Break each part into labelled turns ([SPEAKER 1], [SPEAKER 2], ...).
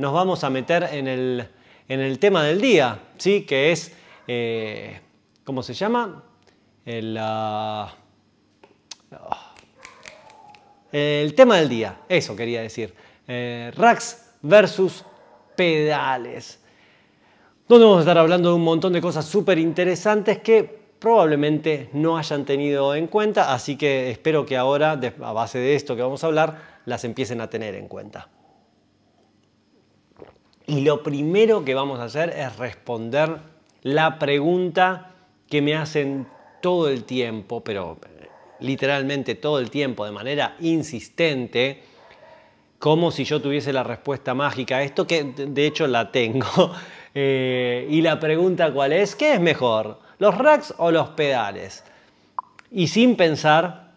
[SPEAKER 1] nos vamos a meter en el, tema del día, ¿sí? que es, eh, ¿cómo se llama? El, ah, el tema del día, eso quería decir. Eh, racks versus pedales. Donde vamos a estar hablando de un montón de cosas súper interesantes que probablemente no hayan tenido en cuenta, así que espero que ahora, a base de esto que vamos a hablar, las empiecen a tener en cuenta. Y lo primero que vamos a hacer es responder la pregunta que me hacen todo el tiempo, pero eh, literalmente todo el tiempo, de manera insistente, como si yo tuviese la respuesta mágica a esto, que de hecho la tengo. Eh, y la pregunta cuál es, ¿qué es mejor? ¿Los racks o los pedales? Y sin pensar,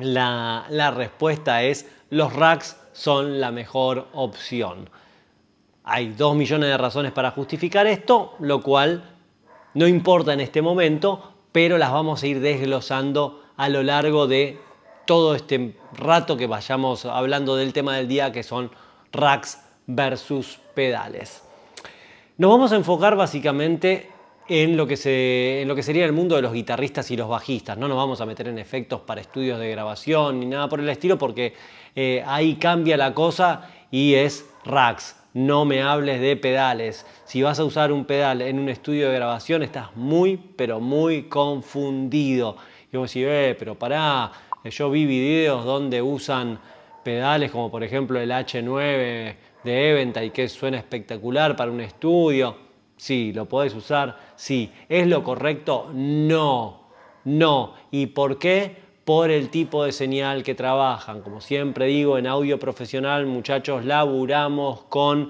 [SPEAKER 1] la respuesta es, los racks son la mejor opción. Hay dos millones de razones para justificar esto, lo cual no importa en este momento, pero las vamos a ir desglosando a lo largo de todo este rato que vayamos hablando del tema del día, que son racks versus pedales. Nos vamos a enfocar básicamente en lo, que sería el mundo de los guitarristas y los bajistas. No nos vamos a meter en efectos para estudios de grabación ni nada por el estilo, porque eh, ahí cambia la cosa y es racks no me hables de pedales. Si vas a usar un pedal en un estudio de grabación, estás muy, pero muy confundido. Y vos decís, eh, pero pará, eh, yo vi videos donde usan pedales como por ejemplo el H9 de y que suena espectacular para un estudio. Sí, lo puedes usar. Sí, ¿es lo correcto? No, no. ¿Y por qué? por el tipo de señal que trabajan. Como siempre digo, en audio profesional, muchachos, laburamos con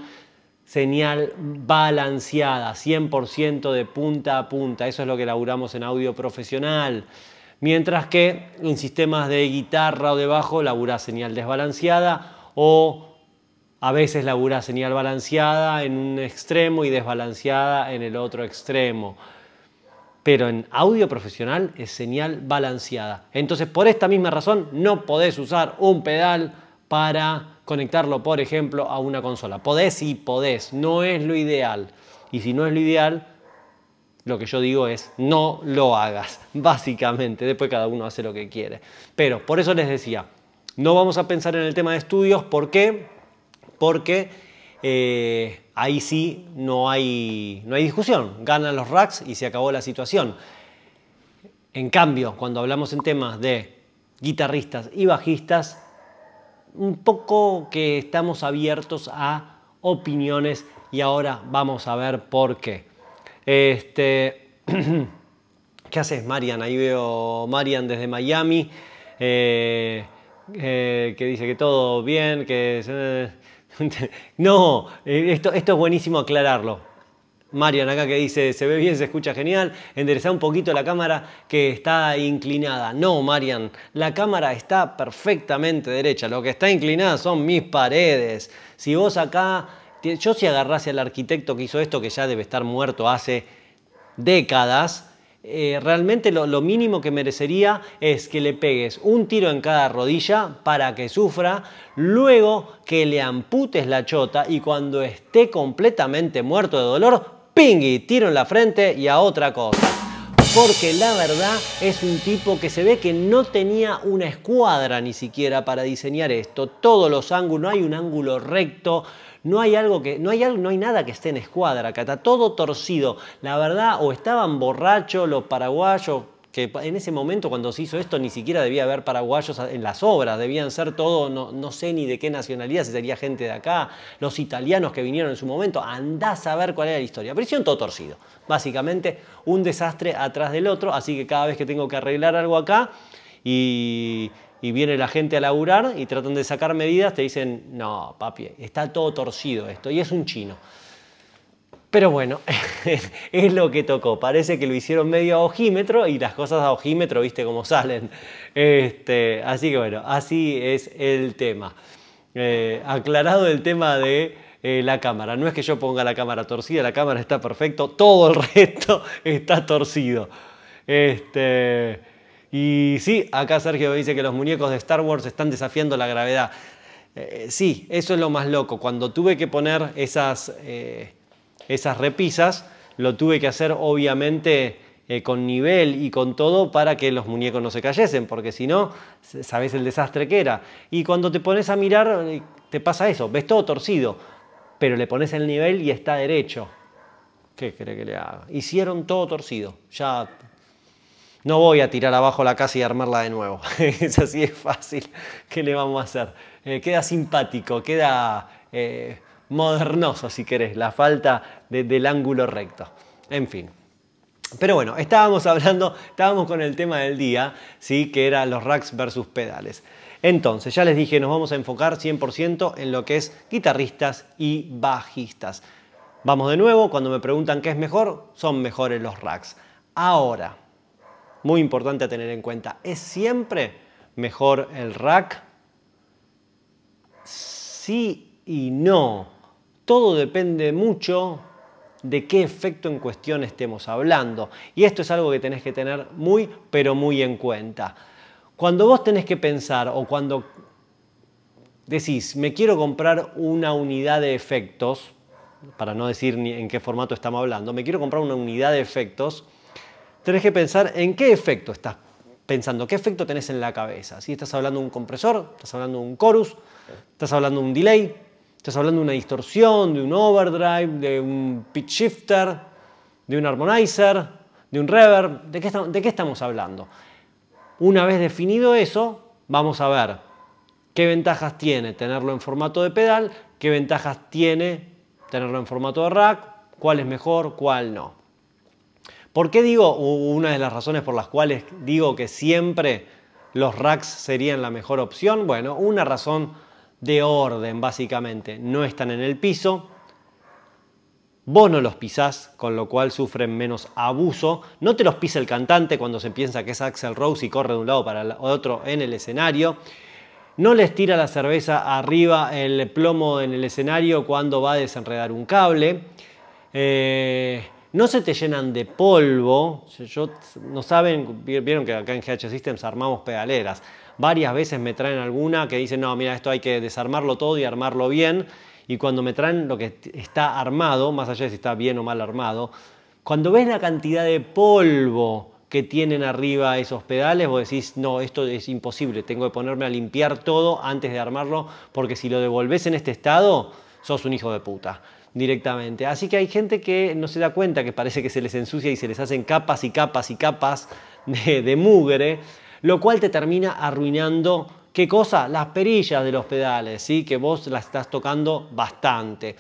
[SPEAKER 1] señal balanceada, 100% de punta a punta. Eso es lo que laburamos en audio profesional. Mientras que en sistemas de guitarra o de bajo laburás señal desbalanceada o a veces labura señal balanceada en un extremo y desbalanceada en el otro extremo pero en audio profesional es señal balanceada. Entonces, por esta misma razón, no podés usar un pedal para conectarlo, por ejemplo, a una consola. Podés y podés, no es lo ideal. Y si no es lo ideal, lo que yo digo es no lo hagas, básicamente. Después cada uno hace lo que quiere. Pero por eso les decía, no vamos a pensar en el tema de estudios, ¿por qué? Porque eh, ahí sí no hay, no hay discusión. Ganan los racks y se acabó la situación. En cambio, cuando hablamos en temas de guitarristas y bajistas, un poco que estamos abiertos a opiniones y ahora vamos a ver por qué. Este, ¿Qué haces, Marian? Ahí veo Marian desde Miami, eh, eh, que dice que todo bien, que... no, eh, esto, es buenísimo aclararlo. Marian acá que dice, se ve bien, se escucha genial, endereza un poquito la cámara que está inclinada. No, Marian, la cámara está perfectamente derecha, lo que está inclinada son mis paredes. Si vos acá, yo si agarrase al arquitecto que hizo esto, que ya debe estar muerto hace décadas, eh, realmente lo, mínimo que merecería es que le pegues un tiro en cada rodilla para que sufra, luego que le amputes la chota y cuando esté completamente muerto de dolor, pingui, tiro en la frente y a otra cosa porque la verdad es un tipo que se ve que no tenía una escuadra ni siquiera para diseñar esto. Todos los ángulos, no hay un ángulo recto, no hay algo que, no hay, no hay nada que esté en escuadra, acá está todo torcido. La verdad, o estaban borrachos los paraguayos, que en ese momento cuando se hizo esto ni siquiera debía haber paraguayos en las obras, debían ser todo, no, no, sé ni de qué nacionalidad, si sería gente de acá, los italianos que vinieron en su momento, andá a saber cuál era la historia. Pero hicieron todo torcido, básicamente un desastre atrás del otro, así que cada vez que tengo que arreglar algo acá y y viene la gente a laburar y tratan de sacar medidas, te dicen, no, papi, está todo torcido esto, y es un chino. Pero bueno, es lo que tocó. Parece que lo hicieron medio a ojímetro y las cosas a ojímetro, viste cómo salen. Este, así que bueno, así es el tema. Eh, aclarado el tema de eh, la cámara. No es que yo ponga la cámara torcida, la cámara está perfecto, todo el resto está torcido. Este. Y sí, acá Sergio dice que los muñecos de Star Wars están desafiando la gravedad. Eh, eh, sí, eso es lo más loco. Cuando tuve que poner esas, eh, esas repisas, lo tuve que hacer obviamente con nivel y con todo para que los muñecos no se cayesen, porque si no, sabes el desastre que era. Y cuando te pones a mirar, te pasa eso, ves todo torcido, pero le pones el nivel y está derecho. ¿Qué cree que le haga? Hicieron todo torcido. Ya no voy a tirar abajo la casa y armarla de nuevo. es así de fácil. ¿Qué le vamos a hacer? Eh, queda simpático, queda eh, modernoso, si querés, la falta del ángulo recto. En fin. Pero bueno, estábamos hablando, estábamos con el tema del día, ¿sí? que era los racks versus pedales. Entonces, ya les dije, nos vamos a enfocar 100% en lo que es guitarristas y bajistas. Vamos de nuevo, cuando me preguntan qué es mejor, son mejores los racks. Ahora, muy importante a tener en cuenta. Es siempre mejor el rack. Sí y no. Todo depende mucho de qué efecto en cuestión estemos hablando. Y esto es algo que tenés que tener muy, pero muy en cuenta. Cuando vos tenés que pensar o cuando decís, me quiero comprar una unidad de efectos, para no decir ni en qué formato estamos hablando, me quiero comprar una unidad de efectos, tenés que pensar en qué efecto estás pensando, qué efecto tenés en la cabeza. Si estás hablando de un compresor, estás hablando de un chorus, estás hablando de un delay, estás hablando de una distorsión, de un overdrive, de un pitch shifter, de un harmonizer, de un reverb. de qué estamos hablando? Una vez definido eso, vamos a ver qué ventajas tiene tenerlo en formato de pedal, qué ventajas tiene tenerlo en formato de rack, cuál es mejor, cuál no. ¿Por qué digo una de las razones por las cuales digo que siempre los racks serían la mejor opción? Bueno, una razón de orden básicamente. No están en el piso, vos no los pisás, con lo cual sufren menos abuso. No te los pisa el cantante cuando se piensa que es Axel Rose y corre de un lado para el otro en el escenario. No les tira la cerveza arriba el plomo en el escenario cuando va a desenredar un cable. Eh, no se te llenan de polvo. Yo, no saben, vieron que acá en GH Systems armamos pedaleras. Varias veces me traen alguna que dicen, no, mira, esto hay que desarmarlo todo y armarlo bien. Y cuando me traen lo que está armado, más allá de si está bien o mal armado, cuando ves la cantidad de polvo que tienen arriba esos pedales, vos decís, no, esto es imposible, tengo que ponerme a limpiar todo antes de armarlo, porque si lo devolvés en este estado, sos un hijo de puta directamente. Así que hay gente que no se da cuenta que parece que se les ensucia y se les hacen capas y capas y capas de, mugre, lo cual te termina arruinando ¿Qué cosa? Las perillas de los pedales, ¿sí? que vos las estás tocando bastante.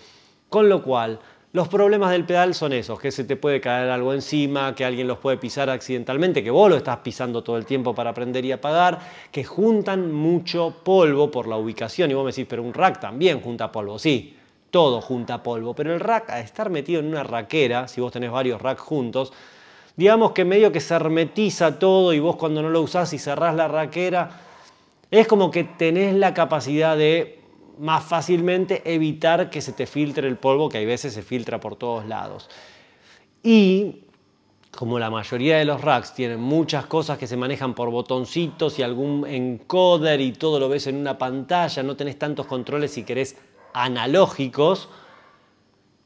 [SPEAKER 1] Con lo cual, los problemas del pedal son esos, que se te puede caer algo encima, que alguien los puede pisar accidentalmente, que vos lo estás pisando todo el tiempo para aprender y apagar, que juntan mucho polvo por la ubicación. Y vos me decís, pero un rack también junta polvo, sí todo junta polvo, pero el rack, a estar metido en una raquera, si vos tenés varios racks juntos, digamos que medio que se hermetiza todo y vos cuando no lo usás y cerrás la raquera, es como que tenés la capacidad de más fácilmente evitar que se te filtre el polvo, que hay veces se filtra por todos lados. Y como la mayoría de los racks tienen muchas cosas que se manejan por botoncitos y algún encoder y todo lo ves en una pantalla, no tenés tantos controles si querés analógicos,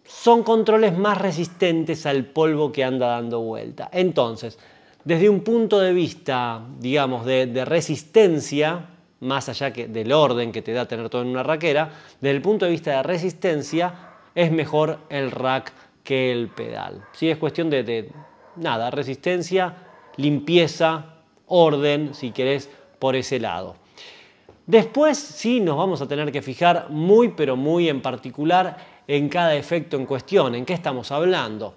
[SPEAKER 1] son controles más resistentes al polvo que anda dando vuelta. Entonces, desde un punto de vista, digamos, de, resistencia, más allá que del orden que te da tener todo en una raquera, desde el punto de vista de resistencia, es mejor el rack que el pedal. Si es cuestión de, de nada, resistencia, limpieza, orden, si querés, por ese lado. Después sí nos vamos a tener que fijar muy pero muy en particular en cada efecto en cuestión, en qué estamos hablando.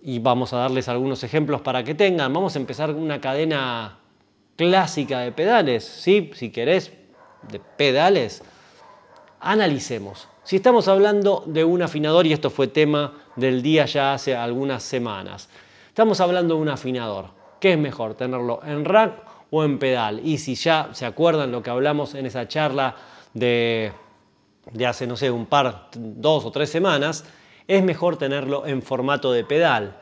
[SPEAKER 1] Y vamos a darles algunos ejemplos para que tengan. Vamos a empezar con una cadena clásica de pedales, ¿sí? si querés, de pedales. Analicemos. Si estamos hablando de un afinador, y esto fue tema del día ya hace algunas semanas, estamos hablando de un afinador. ¿Qué es mejor, tenerlo en rack o en pedal. Y si ya se acuerdan lo que hablamos en esa charla de, hace, no sé, un par, dos o tres semanas, es mejor tenerlo en formato de pedal.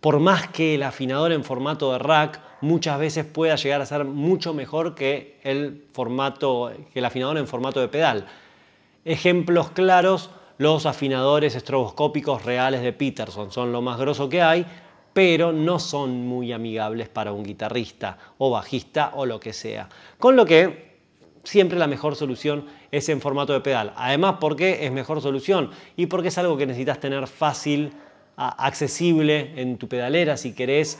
[SPEAKER 1] Por más que el afinador en formato de rack muchas veces pueda llegar a ser mucho mejor que el, formato, que el afinador en formato de pedal. Ejemplos claros, los afinadores estroboscópicos reales de Peterson son lo más grosso que hay, pero no son muy amigables para un guitarrista o bajista o lo que sea. Con lo que siempre la mejor solución es en formato de pedal. Además, porque es mejor solución? Y porque es algo que necesitas tener fácil, accesible en tu pedalera si querés.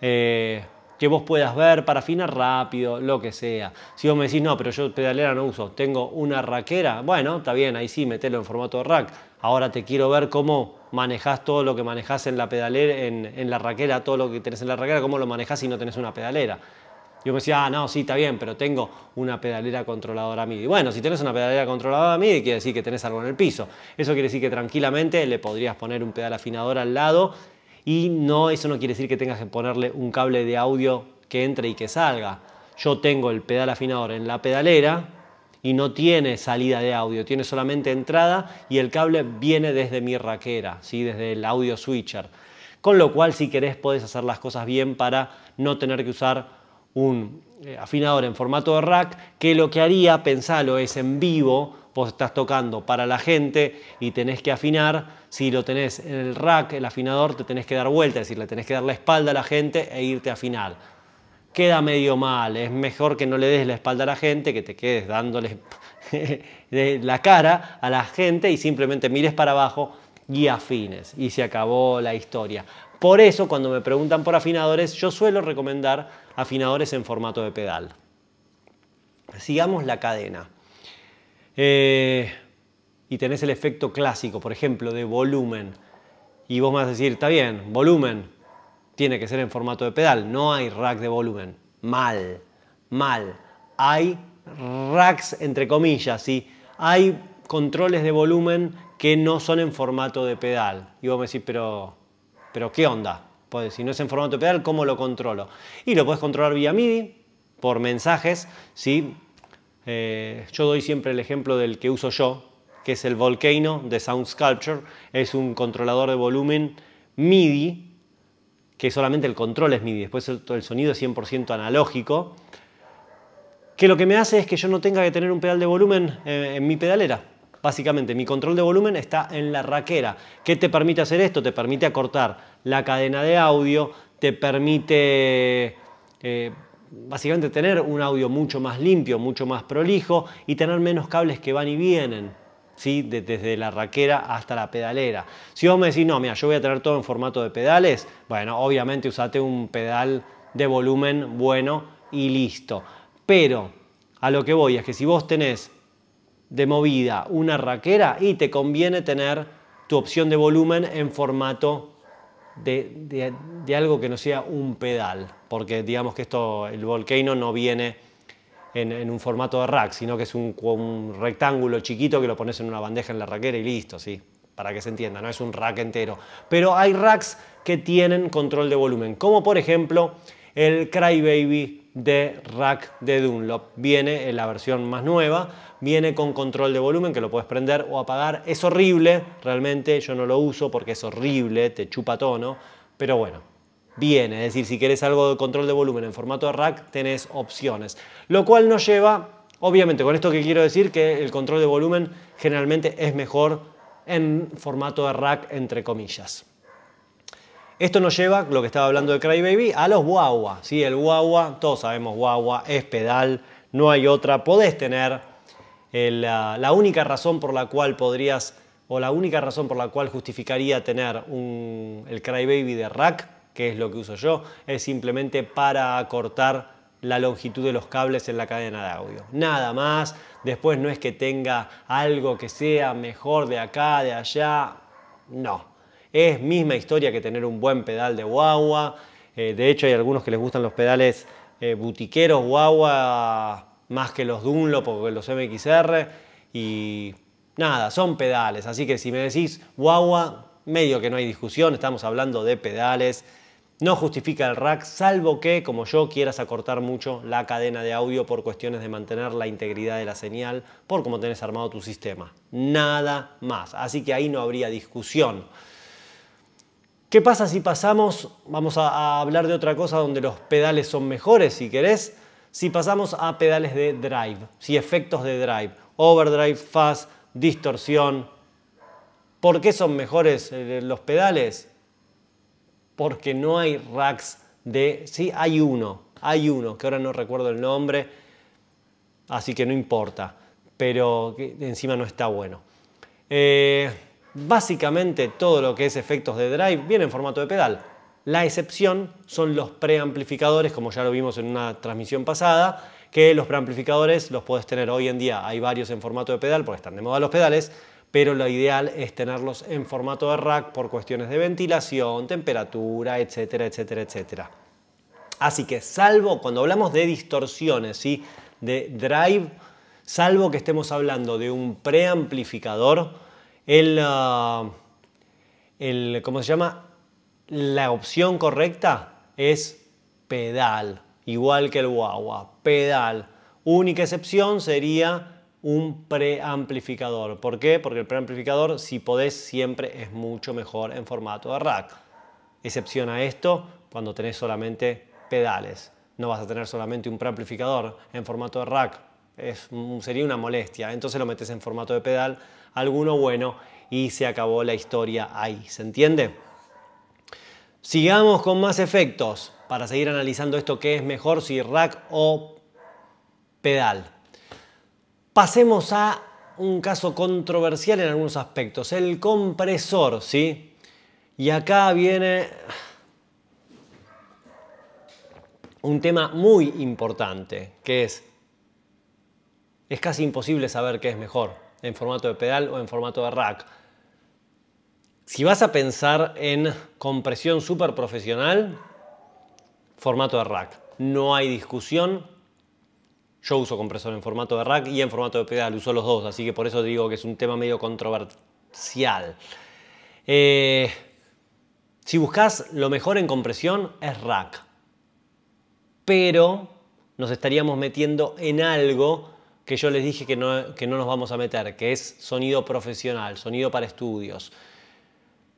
[SPEAKER 1] Eh, que vos puedas ver para afinar rápido, lo que sea. Si vos me decís, no, pero yo pedalera no uso, tengo una raquera, bueno, está bien, ahí sí, metelo en formato rack. Ahora te quiero ver cómo manejás todo lo que manejás en la pedalera, en, la raquera, todo lo que tenés en la raquera, cómo lo manejás si no tenés una pedalera. Yo me decía, ah, no, sí, está bien, pero tengo una pedalera controladora MIDI. Bueno, si tenés una pedalera controladora MIDI, quiere decir que tenés algo en el piso. Eso quiere decir que tranquilamente le podrías poner un pedal afinador al lado y no, eso no quiere decir que tengas que ponerle un cable de audio que entre y que salga. Yo tengo el pedal afinador en la pedalera y no tiene salida de audio, tiene solamente entrada y el cable viene desde mi raquera, ¿sí? desde el audio switcher. Con lo cual, si querés, podés hacer las cosas bien para no tener que usar un eh, afinador en formato de rack, que lo que haría, pensalo, es en vivo vos estás tocando para la gente y tenés que afinar, si lo tenés en el rack, el afinador, te tenés que dar vuelta, es decir, le tenés que dar la espalda a la gente e irte a afinar. Queda medio mal, es mejor que no le des la espalda a la gente, que te quedes dándole la cara a la gente y simplemente mires para abajo y afines. Y se acabó la historia. Por eso, cuando me preguntan por afinadores, yo suelo recomendar afinadores en formato de pedal. Sigamos la cadena. Eh, y tenés el efecto clásico, por ejemplo, de volumen, y vos vas a decir, está bien, volumen tiene que ser en formato de pedal, no hay rack de volumen, mal, mal, hay racks entre comillas, ¿sí? hay controles de volumen que no son en formato de pedal. Y vos me decís, pero, pero ¿qué onda? Pues si no es en formato de pedal, ¿cómo lo controlo? Y lo puedes controlar vía MIDI, por mensajes, ¿sí? Eh, yo doy siempre el ejemplo del que uso yo, que es el Volcano de Sound Sculpture. Es un controlador de volumen MIDI, que solamente el control es MIDI, después el, sonido es 100% analógico, que lo que me hace es que yo no tenga que tener un pedal de volumen eh, en mi pedalera. Básicamente, mi control de volumen está en la raquera. ¿Qué te permite hacer esto? Te permite acortar la cadena de audio, te permite eh, básicamente tener un audio mucho más limpio, mucho más prolijo y tener menos cables que van y vienen. ¿Sí? desde la raquera hasta la pedalera. Si vos me decís, no, mira, yo voy a tener todo en formato de pedales, bueno, obviamente usate un pedal de volumen bueno y listo. Pero a lo que voy es que si vos tenés de movida una raquera y te conviene tener tu opción de volumen en formato de, algo que no sea un pedal, porque digamos que esto, el Volcano no viene en, un formato de rack, sino que es un, un, rectángulo chiquito que lo pones en una bandeja en la raquera y listo, ¿sí? Para que se entienda, no es un rack entero. Pero hay racks que tienen control de volumen, como por ejemplo el Crybaby de rack de Dunlop. Viene en la versión más nueva, viene con control de volumen que lo puedes prender o apagar. Es horrible, realmente yo no lo uso porque es horrible, te chupa tono, pero bueno, viene. Es decir, si querés algo de control de volumen en formato de rack, tenés opciones. Lo cual nos lleva, obviamente, con esto que quiero decir, que el control de volumen generalmente es mejor en formato de rack, entre comillas. Esto nos lleva, lo que estaba hablando de Crybaby, a los guagua. ¿sí? El guagua, todos sabemos guagua, es pedal, no hay otra. Podés tener eh, la, única razón por la cual podrías, o la única razón por la cual justificaría tener un, el Crybaby de rack, que es lo que uso yo, es simplemente para acortar la longitud de los cables en la cadena de audio. Nada más. Después no es que tenga algo que sea mejor de acá, de allá. No. Es misma historia que tener un buen pedal de guagua. Eh, de hecho, hay algunos que les gustan los pedales eh, butiqueros guagua más que los Dunlop o los MXR. Y nada, son pedales. Así que si me decís guagua, medio que no hay discusión, estamos hablando de pedales. No justifica el rack, salvo que, como yo, quieras acortar mucho la cadena de audio por cuestiones de mantener la integridad de la señal, por cómo tenés armado tu sistema. Nada más. Así que ahí no habría discusión. ¿Qué pasa si pasamos, vamos a, hablar de otra cosa donde los pedales son mejores si querés, si pasamos a pedales de drive, si efectos de drive, overdrive, fuzz, distorsión? ¿Por qué son mejores eh, los pedales? Porque no hay racks de... Sí, hay uno, hay uno, que ahora no recuerdo el nombre, así que no importa, pero encima no está bueno. Eh, Básicamente todo lo que es efectos de drive viene en formato de pedal. La excepción son los preamplificadores, como ya lo vimos en una transmisión pasada, que los preamplificadores los puedes tener hoy en día. Hay varios en formato de pedal porque están de moda los pedales, pero lo ideal es tenerlos en formato de rack por cuestiones de ventilación, temperatura, etcétera, etcétera, etcétera. Así que salvo cuando hablamos de distorsiones, y de drive, salvo que estemos hablando de un preamplificador, Ah, el, ¿cómo se llama? La opción correcta es pedal, igual que el guagua, pedal. Única excepción sería un preamplificador. ¿Por qué? Porque el preamplificador, si podés, siempre es mucho mejor en formato de rack. Excepción a esto, cuando tenés solamente pedales. No vas a tener solamente un preamplificador en formato de rack. sería una molestia. Entonces lo metes en formato de pedal alguno bueno y se acabó la historia ahí. ¿Se entiende? Sigamos con más efectos para seguir analizando esto qué es mejor si rack o pedal. Pasemos a un caso controversial en algunos aspectos, el compresor, ¿sí? Y acá viene un tema muy importante, que es, es casi imposible saber qué es mejor en formato de pedal o en formato de rack. Si vas a pensar en compresión super profesional, formato de rack. No hay discusión. Yo uso compresor en formato de rack y en formato de pedal, uso los dos, así que por eso digo que es un tema medio controversial. Eh, si buscas lo mejor en compresión, es rack. Pero nos estaríamos metiendo en algo que yo les dije que no, nos vamos a meter, que es sonido profesional, sonido para estudios.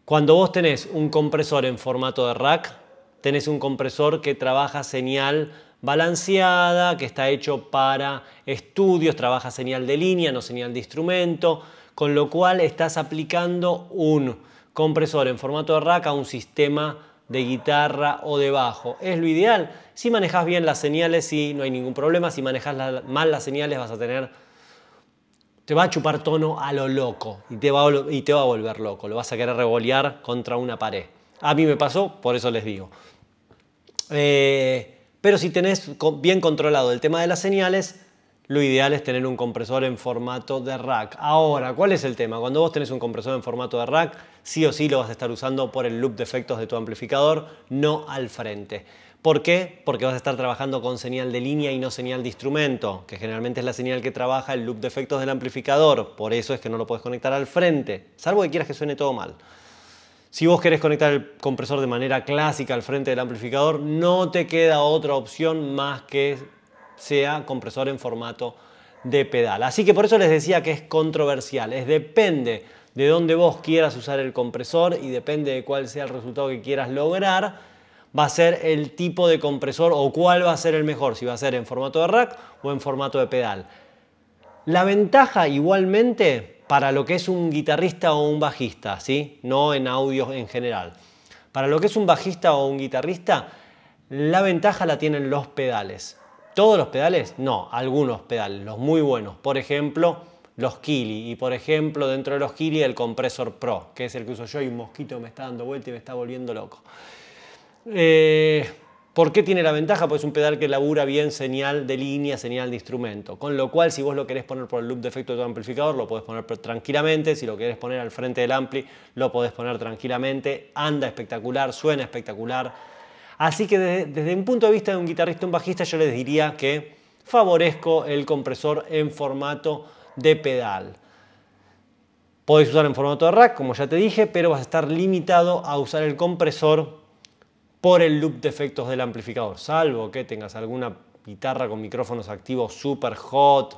[SPEAKER 1] Cuando vos tenés un compresor en formato de rack, tenés un compresor que trabaja señal balanceada, que está hecho para estudios, trabaja señal de línea, no señal de instrumento, con lo cual estás aplicando un compresor en formato de rack a un sistema de guitarra o de bajo. Es lo ideal. Si manejas bien las señales, y no hay ningún problema. Si manejas mal las señales, vas a tener. Te va a chupar tono a lo loco y te, va a, y te va a volver loco. Lo vas a querer revolear contra una pared. A mí me pasó, por eso les digo. Eh, pero si tenés bien controlado el tema de las señales, lo ideal es tener un compresor en formato de rack. Ahora, ¿cuál es el tema? Cuando vos tenés un compresor en formato de rack, sí o sí lo vas a estar usando por el loop de efectos de tu amplificador, no al frente. ¿Por qué? Porque vas a estar trabajando con señal de línea y no señal de instrumento, que generalmente es la señal que trabaja el loop de efectos del amplificador. Por eso es que no lo puedes conectar al frente, salvo que quieras que suene todo mal. Si vos querés conectar el compresor de manera clásica al frente del amplificador, no te queda otra opción más que sea compresor en formato de pedal. Así que por eso les decía que es controversial, es depende de dónde vos quieras usar el compresor y depende de cuál sea el resultado que quieras lograr, va a ser el tipo de compresor o cuál va a ser el mejor, si va a ser en formato de rack o en formato de pedal. La ventaja igualmente para lo que es un guitarrista o un bajista, ¿sí? no en audios en general. Para lo que es un bajista o un guitarrista, la ventaja la tienen los pedales. ¿Todos los pedales? No, algunos pedales, los muy buenos. Por ejemplo, los Kili. Y por ejemplo, dentro de los Kili, el compresor Pro, que es el que uso yo y un mosquito me está dando vuelta y me está volviendo loco. Eh, ¿Por qué tiene la ventaja? Pues es un pedal que labura bien señal de línea, señal de instrumento. Con lo cual, si vos lo querés poner por el loop de efecto de tu amplificador, lo podés poner tranquilamente. Si lo querés poner al frente del ampli, lo podés poner tranquilamente. Anda espectacular, suena espectacular Así que desde, un punto de vista de un guitarrista, un bajista, yo les diría que favorezco el compresor en formato de pedal. Podéis usar en formato de rack, como ya te dije, pero vas a estar limitado a usar el compresor por el loop de efectos del amplificador, salvo que tengas alguna guitarra con micrófonos activos super hot,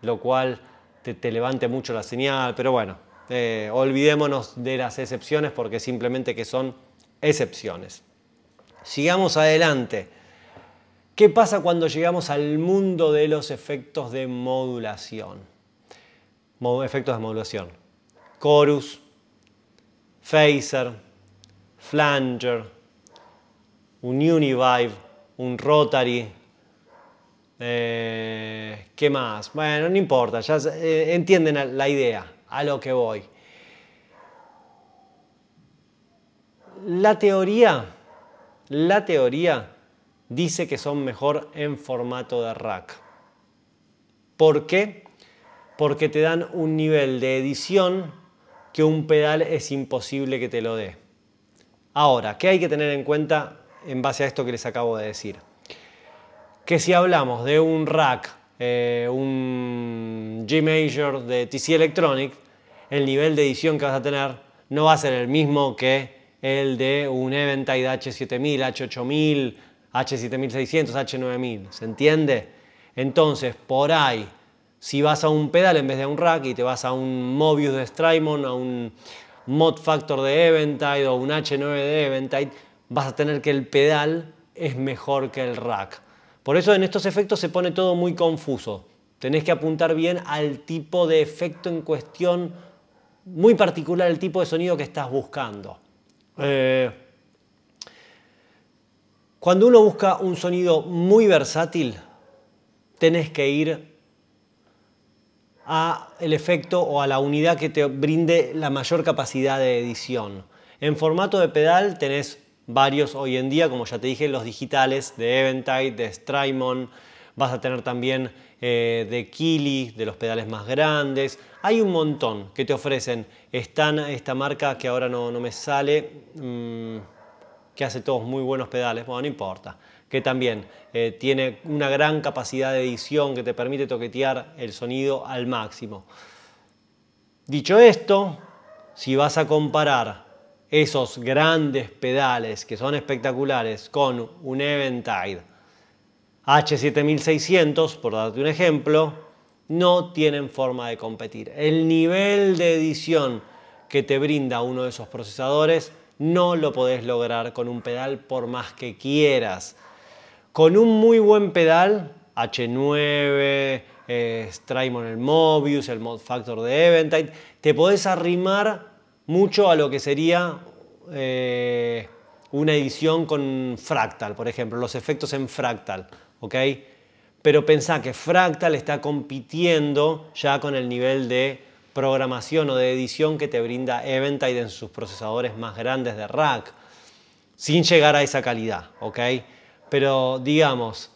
[SPEAKER 1] lo cual te, levante mucho la señal, pero bueno, eh, olvidémonos de las excepciones porque simplemente que son excepciones. Sigamos adelante. ¿Qué pasa cuando llegamos al mundo de los efectos de modulación? Efectos de modulación. Chorus, phaser, flanger, un univibe, un rotary. Eh, ¿Qué más? Bueno, no importa, ya eh, entienden la idea, a lo que voy. La teoría la teoría dice que son mejor en formato de rack. ¿Por qué? Porque te dan un nivel de edición que un pedal es imposible que te lo dé. Ahora, ¿qué hay que tener en cuenta en base a esto que les acabo de decir? Que si hablamos de un rack, eh, un G Major de TC Electronic, el nivel de edición que vas a tener no va a ser el mismo que el de un Eventide H7000, H8000, H7600, H9000. ¿Se entiende? Entonces, por ahí, si vas a un pedal en vez de a un rack y te vas a un Mobius de Strymon, a un Mod Factor de Eventide o un H9 de Eventide, vas a tener que el pedal es mejor que el rack. Por eso en estos efectos se pone todo muy confuso. Tenés que apuntar bien al tipo de efecto en cuestión, muy particular el tipo de sonido que estás buscando. Eh, cuando uno busca un sonido muy versátil, tenés que ir a el efecto o a la unidad que te brinde la mayor capacidad de edición. En formato de pedal tenés varios hoy en día, como ya te dije, los digitales de Eventide, de Strymon, vas a tener también eh, de Kili, de los pedales más grandes. Hay un montón que te ofrecen. Están esta marca que ahora no, me sale, mm, que hace todos muy buenos pedales, bueno, no importa. Que también eh, tiene una gran capacidad de edición que te permite toquetear el sonido al máximo. Dicho esto, si vas a comparar esos grandes pedales que son espectaculares con un Eventide H7600, por darte un ejemplo, no tienen forma de competir. El nivel de edición que te brinda uno de esos procesadores no lo podés lograr con un pedal por más que quieras. Con un muy buen pedal, H9, eh, Strymon el Mobius, el Mod Factor de Eventide, te podés arrimar mucho a lo que sería eh, una edición con Fractal, por ejemplo, los efectos en Fractal. Pero pensá que Fractal está compitiendo ya con el nivel de programación o de edición que te brinda Eventide en sus procesadores más grandes de rack, sin llegar a esa calidad, Pero digamos,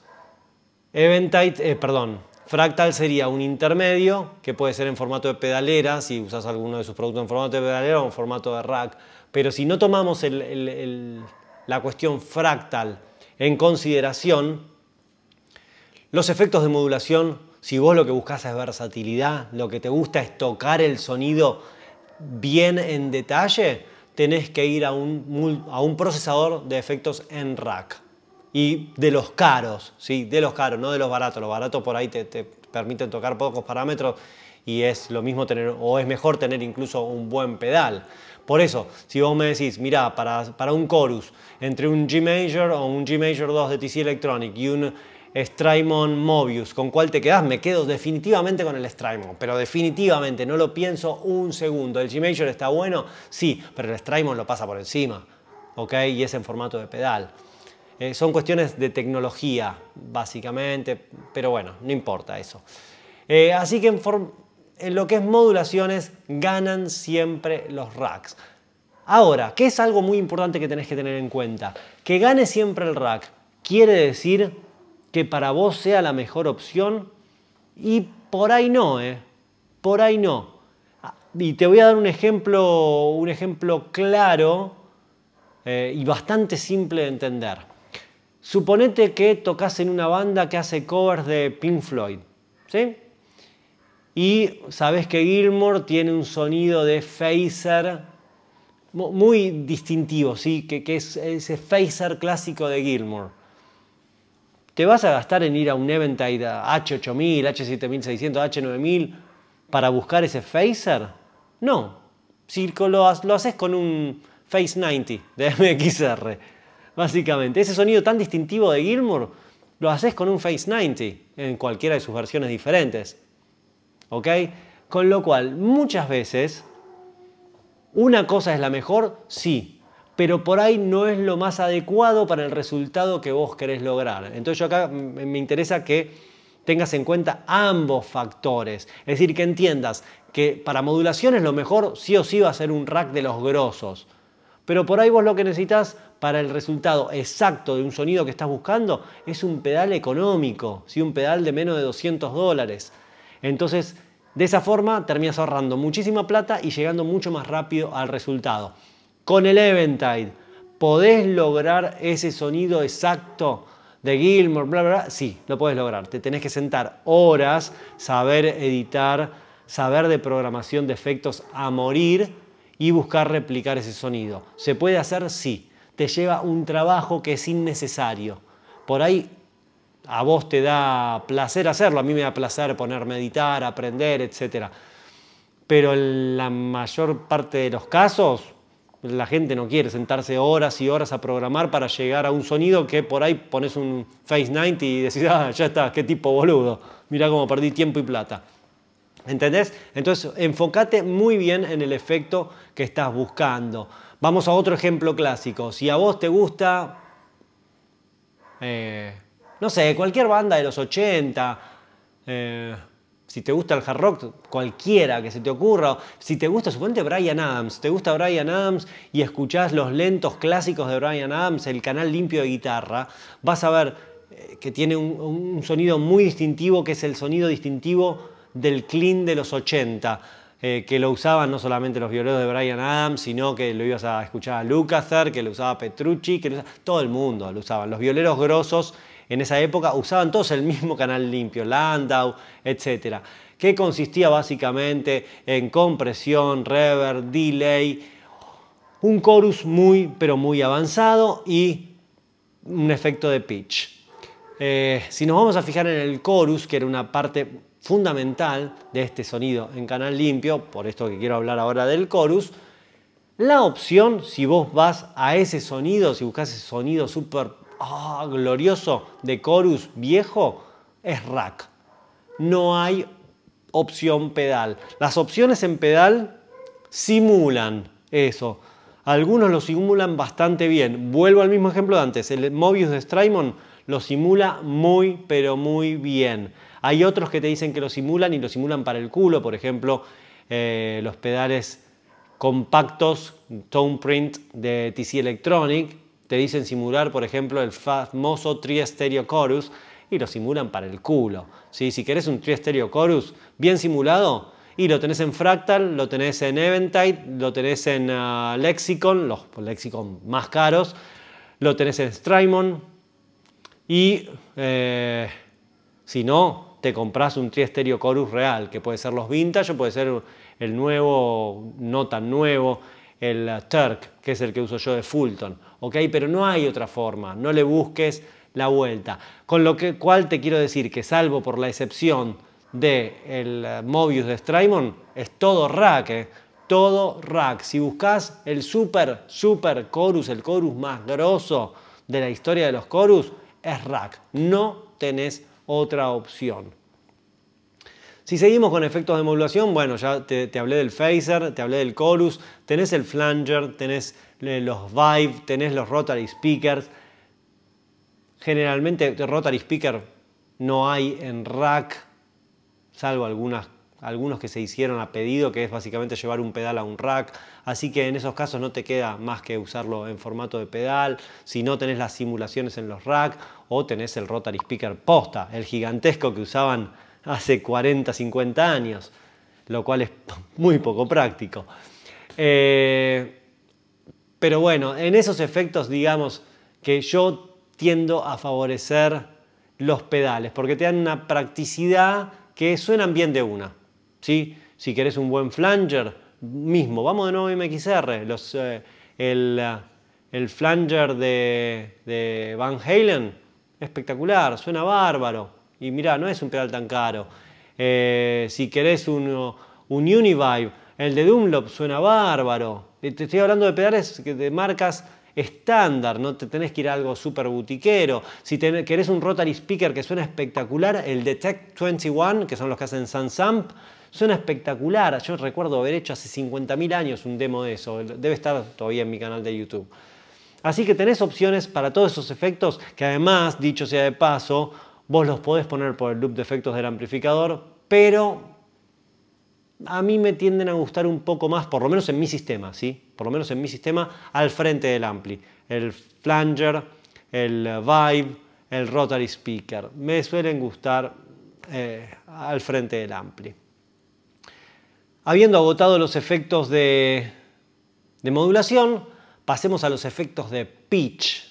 [SPEAKER 1] Eventide, eh, perdón, Fractal sería un intermedio que puede ser en formato de pedalera, si usas alguno de sus productos en formato de pedalera o en formato de rack. Pero si no tomamos la cuestión fractal en consideración, los efectos de modulación, si vos lo que buscas es versatilidad, lo que te gusta es tocar el sonido bien en detalle, tenés que ir a un, a un procesador de efectos en rack. Y de los caros, ¿sí? de los caros, no de los baratos. Los baratos por ahí te, permiten tocar pocos parámetros y es lo mismo tener, o es mejor tener incluso un buen pedal. Por eso, si vos me decís, mira para, para un chorus, entre un G Major o un G Major 2 de TC Electronic y un Strymon Mobius. ¿Con cuál te quedas? Me quedo definitivamente con el Strymon, pero definitivamente no lo pienso un segundo. ¿El G-Major está bueno? Sí, pero el Strymon lo pasa por encima, ¿ok? Y es en formato de pedal. Eh, son cuestiones de tecnología, básicamente, pero bueno, no importa eso. Eh, así que en, en lo que es modulaciones, ganan siempre los racks. Ahora, ¿qué es algo muy importante que tenés que tener en cuenta? Que gane siempre el rack quiere decir que para vos sea la mejor opción y por ahí no, ¿eh? por ahí no. Ah, y te voy a dar un ejemplo, un ejemplo claro eh, y bastante simple de entender. Suponete que tocas en una banda que hace covers de Pink Floyd, ¿sí? Y sabes que Gilmour tiene un sonido de phaser muy distintivo, ¿sí? Que, es ese phaser clásico de Gilmour. ¿Te vas a gastar en ir a un Eventide H8000, H7600, H9000 para buscar ese phaser? No. Si lo, haces con un Phase 90 de MXR, básicamente. Ese sonido tan distintivo de Gilmour lo haces con un Phase 90 en cualquiera de sus versiones diferentes. ¿Ok? Con lo cual, muchas veces, una cosa es la mejor, sí, pero por ahí no es lo más adecuado para el resultado que vos querés lograr. Entonces yo acá me interesa que tengas en cuenta ambos factores, es decir, que entiendas que para modulaciones lo mejor sí o sí va a ser un rack de los grosos, pero por ahí vos lo que necesitas para el resultado exacto de un sonido que estás buscando es un pedal económico, ¿sí? un pedal de menos de 200 dólares. Entonces, de esa forma terminas ahorrando muchísima plata y llegando mucho más rápido al resultado con el Eventide, ¿podés lograr ese sonido exacto de Gilmore, bla, bla, bla? Sí, lo podés lograr. Te tenés que sentar horas, saber editar, saber de programación de efectos a morir y buscar replicar ese sonido. ¿Se puede hacer? Sí. Te lleva un trabajo que es innecesario. Por ahí a vos te da placer hacerlo, a mí me da placer ponerme a editar, aprender, etc. Pero en la mayor parte de los casos la gente no quiere sentarse horas y horas a programar para llegar a un sonido que por ahí pones un Face 90 y decís, ah, ya está, qué tipo boludo. Mirá cómo perdí tiempo y plata. ¿Entendés? Entonces, enfócate muy bien en el efecto que estás buscando. Vamos a otro ejemplo clásico. Si a vos te gusta, eh, no sé, cualquier banda de los 80, si te gusta el hard rock, cualquiera que se te ocurra. Si te gusta, suponte Brian Adams. Te gusta Brian Adams y escuchás los lentos clásicos de Brian Adams, el canal limpio de guitarra, vas a ver eh, que tiene un, sonido muy distintivo, que es el sonido distintivo del clean de los 80. Eh, que lo usaban no solamente los violeros de Brian Adams, sino que lo ibas a escuchar a lucas que lo usaba Petrucci, que lo usaba, todo el mundo lo usaban. Los violeros grosos en esa época usaban todos el mismo canal limpio, Landau, etc. Que consistía básicamente en compresión, reverb, delay, un chorus muy pero muy avanzado y un efecto de pitch. Eh, si nos vamos a fijar en el chorus, que era una parte fundamental de este sonido en canal limpio, por esto que quiero hablar ahora del chorus, la opción, si vos vas a ese sonido, si buscas ese sonido súper Ah, glorioso de chorus viejo es rack. No hay opción pedal. Las opciones en pedal simulan eso. Algunos lo simulan bastante bien. Vuelvo al mismo ejemplo de antes. El Mobius de Strymon lo simula muy, pero muy bien. Hay otros que te dicen que lo simulan y lo simulan para el culo. Por ejemplo, eh, los pedales compactos Tone Print de TC Electronic te dicen simular, por ejemplo, el famoso triesterio chorus y lo simulan para el culo. ¿Sí? Si querés un triesterio chorus bien simulado y lo tenés en Fractal, lo tenés en Eventide, lo tenés en ah, Lexicon, los Lexicon más caros, lo tenés en Strymon y eh, si no, te compras un triesterio chorus real, que puede ser los vintage puede ser el nuevo, no tan nuevo el eh, Turk, que es el que uso yo de Fulton, Pero no hay otra forma, no le busques la vuelta. Con lo que, cual te quiero decir que salvo por la excepción del el eh, Mobius de Strymon, es todo rack, ¿eh? todo rack. Si buscas el super, super chorus, el chorus más grosso de la historia de los chorus, es rack. No tenés otra opción. Si seguimos con efectos de modulación, bueno, ya te, hablé del phaser, te hablé del chorus, tenés el flanger, tenés eh, los vibe, tenés los rotary speakers. Generalmente rotary speaker no hay en rack, salvo algunas algunos que se hicieron a pedido, que es básicamente llevar un pedal a un rack. Así que en esos casos no te queda más que usarlo en formato de pedal. Si no tenés las simulaciones en los rack o tenés el rotary speaker posta, el gigantesco que usaban hace 40, 50 años, lo cual es muy poco práctico. Eh, pero bueno, en esos efectos digamos que yo tiendo a favorecer los pedales, porque te dan una practicidad que suenan bien de una. ¿sí? Si querés un buen flanger, mismo, vamos de nuevo a MXR, los, eh, el, flanger de, de Van Halen, espectacular, suena bárbaro. Y mirá, no es un pedal tan caro. Eh, si querés un Univibe, el de Dunlop suena bárbaro. Eh, te estoy hablando de pedales de marcas estándar, no te tenés que ir a algo súper butiquero. Si querés un rotary speaker que suena espectacular, el de Tech 21, que son los que hacen Sansamp, suena espectacular. Yo recuerdo haber hecho hace 50.000 años un demo de eso, debe estar todavía en mi canal de YouTube. Así que tenés opciones para todos esos efectos que además, dicho sea de paso, Vos los podés poner por el loop de efectos del amplificador, pero a mí me tienden a gustar un poco más, por lo menos en mi sistema, ¿sí? Por lo menos en mi sistema, al frente del ampli. El flanger, el vibe, el rotary speaker. Me suelen gustar eh, al frente del ampli. Habiendo agotado los efectos de modulación, pasemos a los efectos de pitch.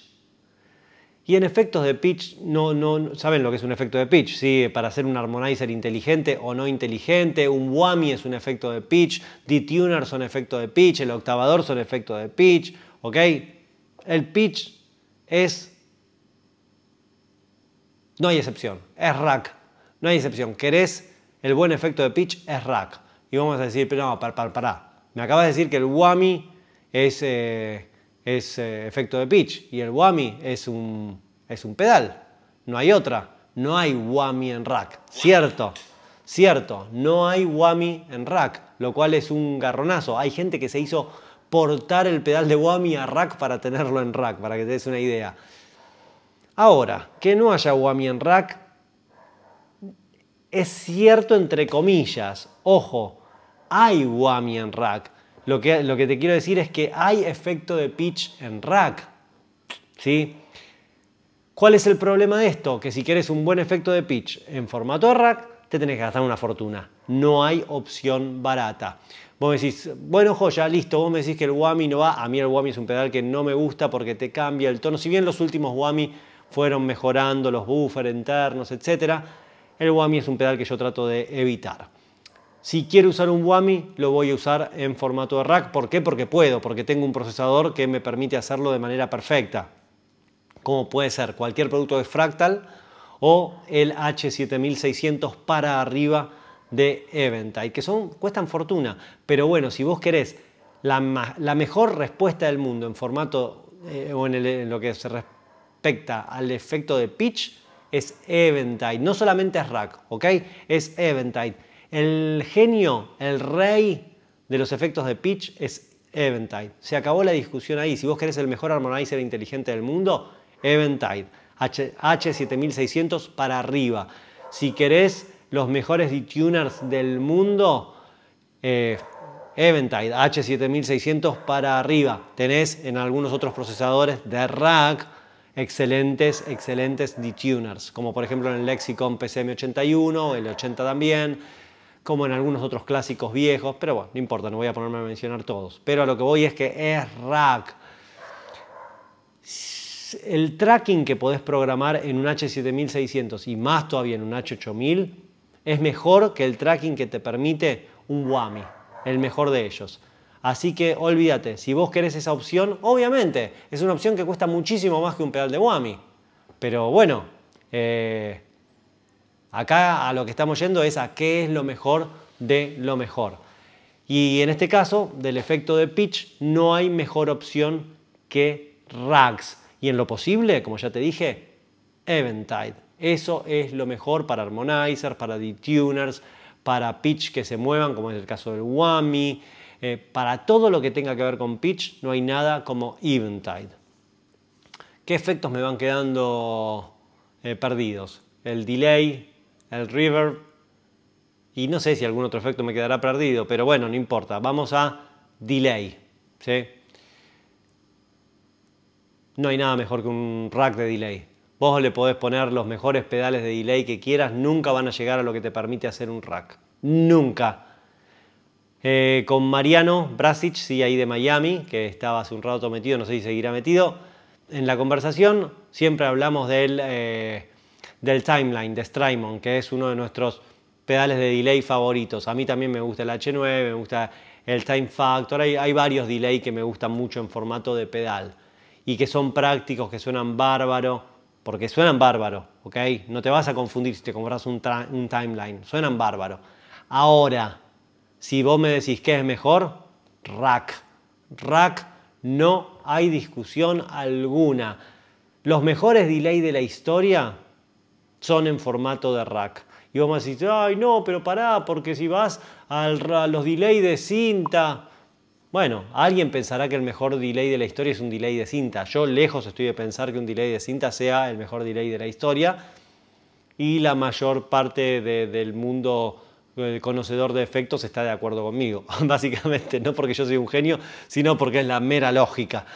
[SPEAKER 1] Y en efectos de pitch, no, no, ¿saben lo que es un efecto de pitch? ¿Sí? Para hacer un harmonizer inteligente o no inteligente, un whammy es un efecto de pitch, detuners son efecto de pitch, el octavador son efecto de pitch, ¿ok? El pitch es... No hay excepción, es rack, no hay excepción. ¿Querés el buen efecto de pitch? Es rack. Y vamos a decir, pero no, para, para, para. Me acabas de decir que el whammy es... Eh, es eh, efecto de pitch y el whammy es un, es un pedal. No hay otra. No hay whammy en rack. Cierto, cierto. No hay whammy en rack, lo cual es un garronazo. Hay gente que se hizo portar el pedal de whammy a rack para tenerlo en rack, para que te des una idea. Ahora, que no haya whammy en rack es cierto entre comillas. Ojo, hay whammy en rack lo que, te quiero decir es que hay efecto de pitch en rack. ¿Sí? ¿Cuál es el problema de esto? Que si quieres un buen efecto de pitch en formato de rack, te tenés que gastar una fortuna. No hay opción barata. Vos me decís, bueno, joya, listo, vos me decís que el Wami no va. A mí el Wami es un pedal que no me gusta porque te cambia el tono. Si bien los últimos Wami fueron mejorando los buffers internos, etc., el Wami es un pedal que yo trato de evitar. Si quiero usar un Wami, lo voy a usar en formato de rack. ¿Por qué? Porque puedo, porque tengo un procesador que me permite hacerlo de manera perfecta. Como puede ser cualquier producto de Fractal o el H7600 para arriba de Eventide, que son, cuestan fortuna. Pero bueno, si vos querés la, mejor respuesta del mundo en formato eh, o en, lo que se respecta al efecto de pitch, es Eventide. No solamente es rack, ¿ok? Es Eventide. El genio, el rey de los efectos de pitch es Eventide. Se acabó la discusión ahí. Si vos querés el mejor harmonizer inteligente del mundo, Eventide. H, 7600 para arriba. Si querés los mejores detuners del mundo, eh, Eventide H7600 para arriba. Tenés en algunos otros procesadores de rack excelentes, excelentes detuners, como por ejemplo en el Lexicon PCM81, el 80 también como en algunos otros clásicos viejos, pero bueno, no importa, no voy a ponerme a mencionar todos. Pero a lo que voy es que es rack. El tracking que podés programar en un H7600 y más todavía en un H8000 es mejor que el tracking que te permite un WAMI, el mejor de ellos. Así que olvídate, si vos querés esa opción, obviamente es una opción que cuesta muchísimo más que un pedal de WAMI. Pero bueno, eh, Acá a lo que estamos yendo es a qué es lo mejor de lo mejor. Y en este caso, del efecto de pitch, no hay mejor opción que rags. Y en lo posible, como ya te dije, Eventide. Eso es lo mejor para harmonizers, para detuners, para pitch que se muevan, como es el caso del whammy. Eh, para todo lo que tenga que ver con pitch, no hay nada como Eventide. ¿Qué efectos me van quedando eh, perdidos? El delay, el reverb y no sé si algún otro efecto me quedará perdido, pero bueno, no importa. Vamos a delay. No hay nada mejor que un rack de delay. Vos le podés poner los mejores pedales de delay que quieras, nunca van a llegar a lo que te permite hacer un rack. Nunca. Eh, con Mariano Brasic, sí, ahí de Miami, que estaba hace un rato metido, no sé si seguirá metido. En la conversación siempre hablamos del del timeline de Strymon, que es uno de nuestros pedales de delay favoritos. A mí también me gusta el H9, me gusta el Time Factor, hay, varios delay que me gustan mucho en formato de pedal y que son prácticos, que suenan bárbaro, porque suenan bárbaro, ¿ok? No te vas a confundir si te compras un, un timeline, suenan bárbaro. Ahora, si vos me decís que es mejor, rack. Rack, no hay discusión alguna. Los mejores delay de la historia son en formato de rack. Y vos me decís, ay no, pero pará, porque si vas al, a los delay de cinta, bueno, alguien pensará que el mejor delay de la historia es un delay de cinta. Yo lejos estoy de pensar que un delay de cinta sea el mejor delay de la historia. Y la mayor parte del mundo conocedor de efectos está de acuerdo conmigo. Básicamente, no porque yo soy un genio, sino porque es la mera lógica.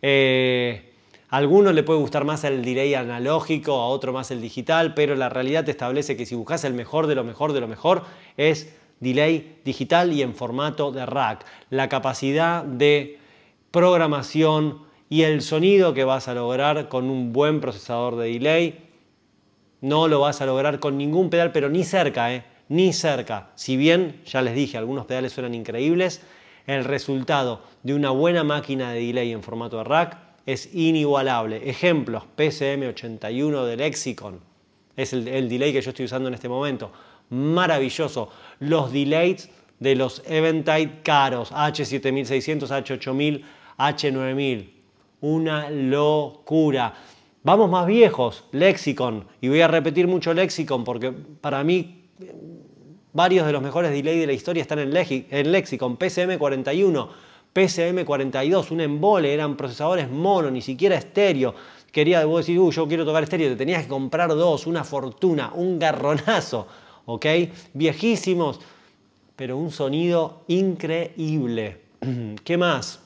[SPEAKER 1] Eh, algunos le puede gustar más el delay analógico, a otro más el digital, pero la realidad te establece que si buscas el mejor de lo mejor de lo mejor es delay digital y en formato de rack. La capacidad de programación y el sonido que vas a lograr con un buen procesador de delay no lo vas a lograr con ningún pedal, pero ni cerca, ¿eh? ni cerca. Si bien, ya les dije, algunos pedales suenan increíbles, el resultado de una buena máquina de delay en formato de rack es inigualable. Ejemplos, PCM81 de Lexicon, es el, el, delay que yo estoy usando en este momento. Maravilloso. Los delays de los Eventide caros, H7600, H8000, H9000. Una locura. Vamos más viejos, Lexicon. Y voy a repetir mucho Lexicon porque para mí eh, varios de los mejores delays de la historia están en, Lexicon. PCM41 PCM42, un embole, eran procesadores mono, ni siquiera estéreo. Quería, vos decís, yo quiero tocar estéreo, te tenías que comprar dos, una fortuna, un garronazo, ¿ok? Viejísimos, pero un sonido increíble. ¿Qué más?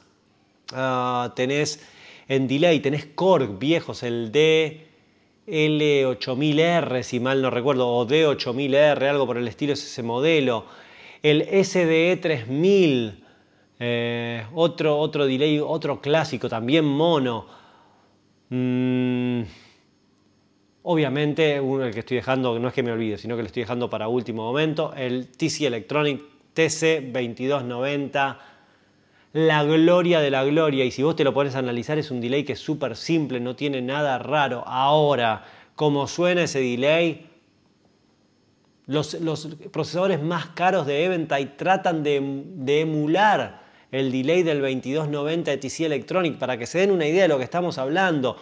[SPEAKER 1] Ah, tenés en delay, tenés Korg viejos, el DL8000R, si mal no recuerdo, o D8000R, algo por el estilo, es ese modelo. El SDE3000, eh, otro, otro delay, otro clásico, también mono. Mm, obviamente, uno el que estoy dejando, no es que me olvide, sino que lo estoy dejando para último momento, el TC Electronic TC2290. La gloria de la gloria, y si vos te lo pones a analizar, es un delay que es súper simple, no tiene nada raro. Ahora, como suena ese delay, los, procesadores más caros de Eventide tratan de emular el delay del 2290 de TC Electronic, para que se den una idea de lo que estamos hablando.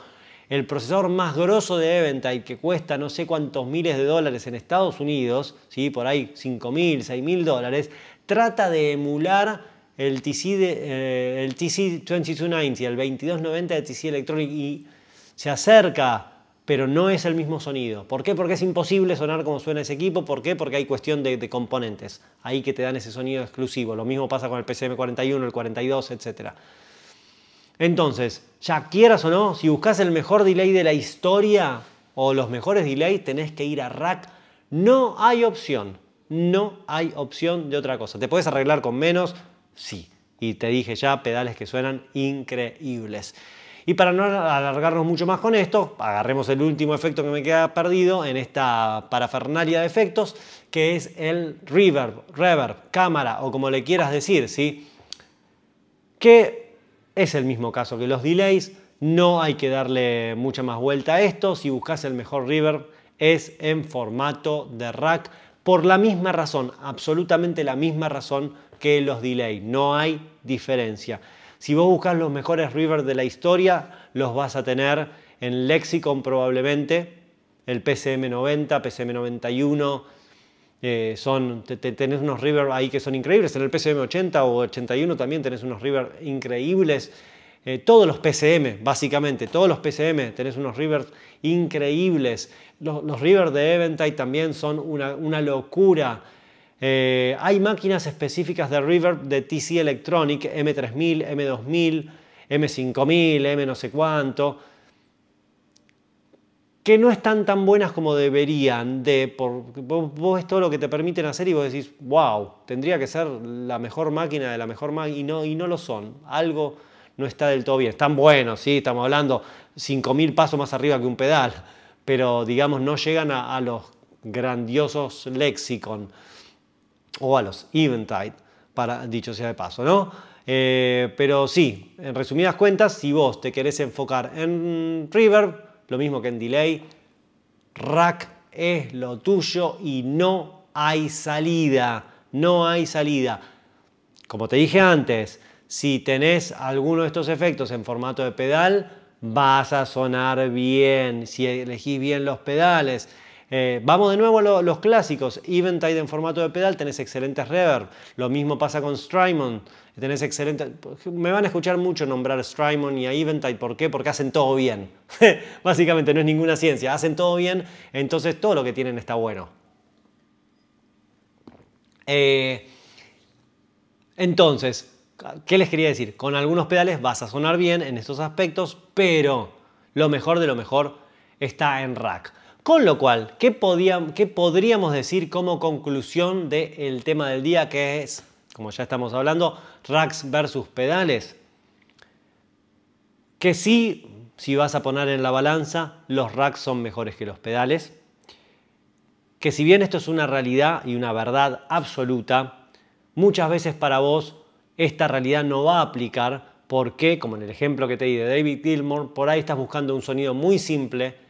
[SPEAKER 1] El procesador más grosso de Eventide, que cuesta no sé cuántos miles de dólares en Estados Unidos, ¿sí? por ahí 5.000, 6.000 dólares, trata de emular el TC, de, eh, el TC 2290, el 2290 de TC Electronic, y se acerca pero no es el mismo sonido. ¿Por qué? Porque es imposible sonar como suena ese equipo. ¿Por qué? Porque hay cuestión de, componentes ahí que te dan ese sonido exclusivo. Lo mismo pasa con el PCM41, el 42, etc. Entonces, ya quieras o no, si buscas el mejor delay de la historia o los mejores delays, tenés que ir a rack. No hay opción. No hay opción de otra cosa. ¿Te puedes arreglar con menos? Sí. Y te dije ya, pedales que suenan increíbles. Y para no alargarnos mucho más con esto, agarremos el último efecto que me queda perdido en esta parafernalia de efectos, que es el reverb, reverb, cámara o como le quieras decir, ¿sí? Que es el mismo caso que los delays, no hay que darle mucha más vuelta a esto, si buscas el mejor reverb es en formato de rack por la misma razón, absolutamente la misma razón que los delays, no hay diferencia. Si vos buscas los mejores rivers de la historia, los vas a tener en Lexicon probablemente, el PCM 90, PCM 91. son, tenés unos rivers ahí que son increíbles. En el PCM 80 o 81 también tenés unos rivers increíbles. Eh, todos los PCM, básicamente, todos los PCM tenés unos rivers increíbles. Los, rivers de Eventide también son una locura. Eh, hay máquinas específicas de reverb de TC Electronic, M3000, M2000, M5000, M no sé cuánto, que no están tan buenas como deberían. De, vos, todo lo que te permiten hacer y vos decís, wow, tendría que ser la mejor máquina de la mejor máquina y no, lo son. Algo no está del todo bien. Están buenos, sí, estamos hablando 5.000 pasos más arriba que un pedal, pero digamos no llegan a, a los grandiosos lexicon o a los Eventide, para dicho sea de paso, ¿no? Eh, pero sí, en resumidas cuentas, si vos te querés enfocar en reverb, lo mismo que en delay, rack es lo tuyo y no hay salida, no hay salida. Como te dije antes, si tenés alguno de estos efectos en formato de pedal, vas a sonar bien, si elegís bien los pedales. Eh, vamos de nuevo a los clásicos. Eventide en formato de pedal, tenés excelentes reverb. Lo mismo pasa con Strymon. Tenés excelente. Me van a escuchar mucho nombrar Strymon y a Eventide. ¿Por qué? Porque hacen todo bien. Básicamente no es ninguna ciencia. Hacen todo bien, entonces todo lo que tienen está bueno. Eh, entonces, ¿qué les quería decir? Con algunos pedales vas a sonar bien en estos aspectos, pero lo mejor de lo mejor está en rack. Con lo cual, ¿qué, podríamos decir como conclusión del tema del día que es, como ya estamos hablando, racks versus pedales? Que sí, si vas a poner en la balanza, los racks son mejores que los pedales. Que si bien esto es una realidad y una verdad absoluta, muchas veces para vos esta realidad no va a aplicar porque, como en el ejemplo que te di de David Gilmour, por ahí estás buscando un sonido muy simple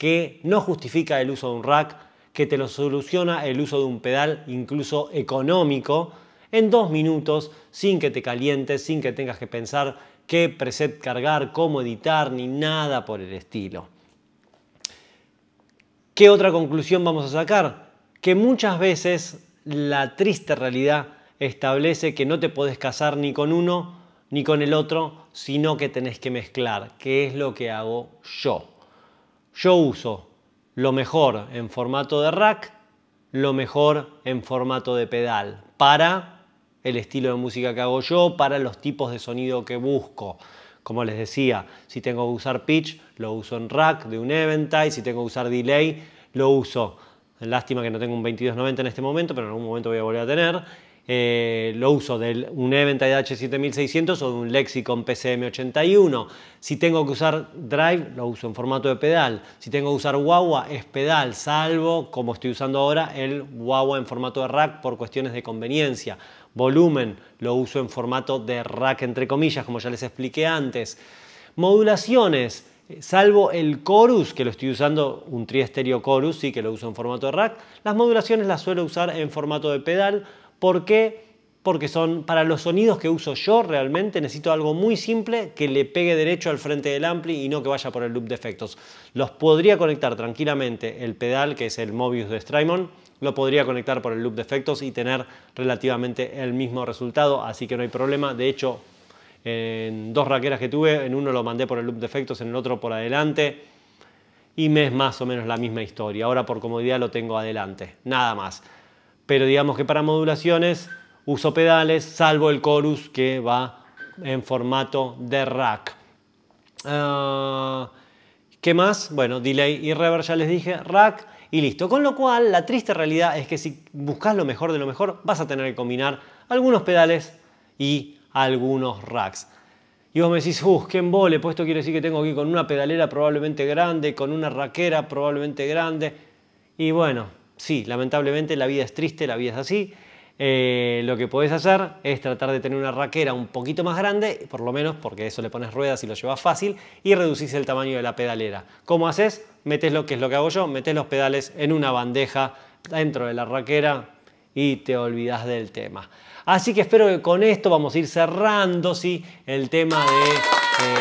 [SPEAKER 1] que no justifica el uso de un rack, que te lo soluciona el uso de un pedal incluso económico en dos minutos sin que te calientes, sin que tengas que pensar qué preset cargar, cómo editar, ni nada por el estilo. ¿Qué otra conclusión vamos a sacar? Que muchas veces la triste realidad establece que no te podés casar ni con uno ni con el otro, sino que tenés que mezclar, que es lo que hago yo yo uso lo mejor en formato de rack, lo mejor en formato de pedal, para el estilo de música que hago yo, para los tipos de sonido que busco. Como les decía, si tengo que usar pitch, lo uso en rack de un Eventide, si tengo que usar delay, lo uso. Lástima que no tengo un 2290 en este momento, pero en algún momento voy a volver a tener. Eh, lo uso de un Eventide h 7600 o de un Lexicon PCM81. Si tengo que usar Drive, lo uso en formato de pedal. Si tengo que usar Wawa, es pedal, salvo, como estoy usando ahora, el Wawa en formato de rack por cuestiones de conveniencia. Volumen, lo uso en formato de rack entre comillas, como ya les expliqué antes. Modulaciones, salvo el chorus, que lo estoy usando, un triestereo chorus, sí que lo uso en formato de rack, las modulaciones las suelo usar en formato de pedal, ¿Por qué? Porque son, para los sonidos que uso yo realmente necesito algo muy simple que le pegue derecho al frente del ampli y no que vaya por el loop de efectos. Los podría conectar tranquilamente el pedal, que es el Mobius de Strymon, lo podría conectar por el loop de efectos y tener relativamente el mismo resultado, así que no hay problema. De hecho, en dos raqueras que tuve, en uno lo mandé por el loop de efectos, en el otro por adelante y me es más o menos la misma historia. Ahora por comodidad lo tengo adelante, nada más pero digamos que para modulaciones uso pedales, salvo el chorus que va en formato de rack. Ah, ¿Qué más? Bueno, delay y reverb ya les dije, rack y listo. Con lo cual, la triste realidad es que si buscas lo mejor de lo mejor, vas a tener que combinar algunos pedales y algunos racks. Y vos me decís, uff, qué embole, pues esto quiere decir que tengo aquí con una pedalera probablemente grande, con una raquera probablemente grande. Y bueno, sí, lamentablemente la vida es triste, la vida es así. Eh, lo que podés hacer es tratar de tener una raquera un poquito más grande, por lo menos porque eso le pones ruedas y lo llevas fácil, y reducís el tamaño de la pedalera. ¿Cómo haces? Metes lo que es lo que hago yo, metes los pedales en una bandeja dentro de la raquera y te olvidas del tema. Así que espero que con esto vamos a ir cerrando ¿sí? el tema de eh,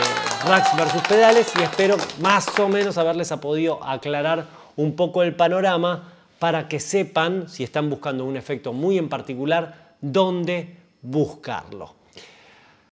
[SPEAKER 1] racks versus pedales y espero más o menos haberles podido aclarar un poco el panorama para que sepan, si están buscando un efecto muy en particular, dónde buscarlo.